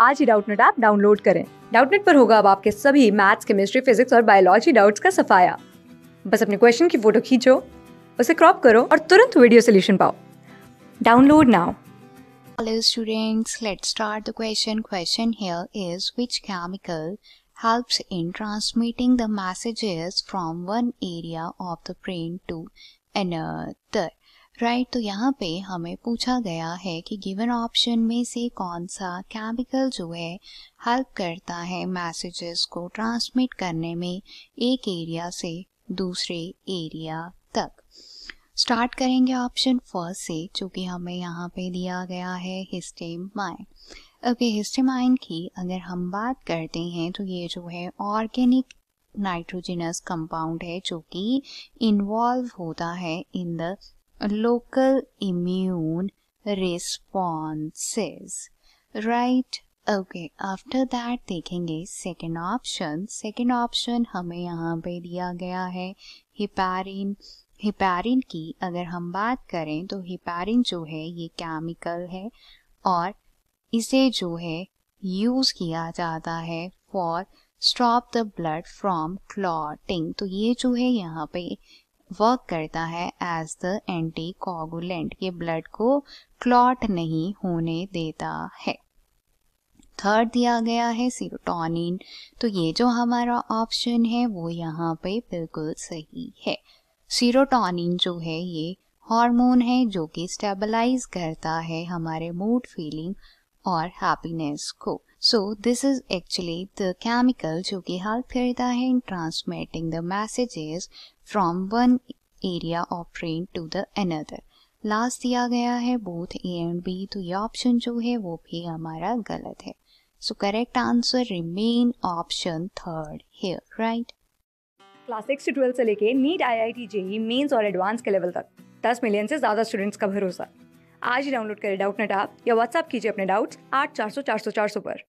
आज ही Doubtnut app download करें डाउटनेट पर होगा अब आपके सभी मैथ्स केमिस्ट्री फिजिक्स और बायोलॉजी डाउट्स का सफाया बस अपने क्वेश्चन की फोटो खींचो उसे क्रॉप करो और तुरंत वीडियो सोल्यूशन पाओ download now Hello students, let's start the question. Question here is which chemical helps in transmitting the messages from one area of the brain to another? Right right, तो यहाँ पे हमें पूछा गया है कि गिवन ऑप्शन में से कौन सा केमिकल जो है हेल्प करता है मैसेजेस को ट्रांसमिट करने में एक एरिया से दूसरे एरिया तक स्टार्ट करेंगे ऑप्शन फर्स्ट से जो कि हमें यहाँ पे दिया गया है हिस्टेमाइन ओके हिस्टेमाइन की अगर हम बात करते हैं तो ये जो है ऑर्गेनिक नाइट्रोजिनस कंपाउंड है जो कि इन्वॉल्व होता है in the local immune responses right okay after that देखेंगे सेकेंड ऑप्शन सेकेंड ऑप्शन हमें यहाँ पे दिया गया है हिपैरिन हिपैरिन की अगर हम बात करें तो हिपैरिन जो है ये केमिकल है और इसे जो है यूज़ किया जाता है for stop the blood from clotting तो ये जो है यहाँ पे वर्क करता है एज द एंटी कोगुलेंट ये ब्लड को क्लॉट नहीं होने देता है थर्ड दिया गया है सीरोटोनिन तो ये जो हमारा ऑप्शन है वो यहाँ पे बिल्कुल सही है सीरोटोनिन जो है ये हार्मोन है जो कि स्टेबलाइज करता है हमारे मूड फीलिंग और हैप्पीनेस को so this is actually the chemical जो कि हेल्प करता है in transmitting the messages from one area of brain to the another last दिया गया है बोथ ए एंड बी तो ये ऑप्शन जो है वो भी हमारा गलत है so correct answer remain option third here right class six से ट्वेल्थ से लेके NEET I I T JEE mains और एडवांस के लेवल तक दस मिलियन से ज्यादा स्टूडेंट्स का भरोसा आज ही डाउनलोड करें डाउट नेट आप या व्हाट्सअप कीजिए अपने डाउट्स आठ चार सौ चार सौ चार सौ पर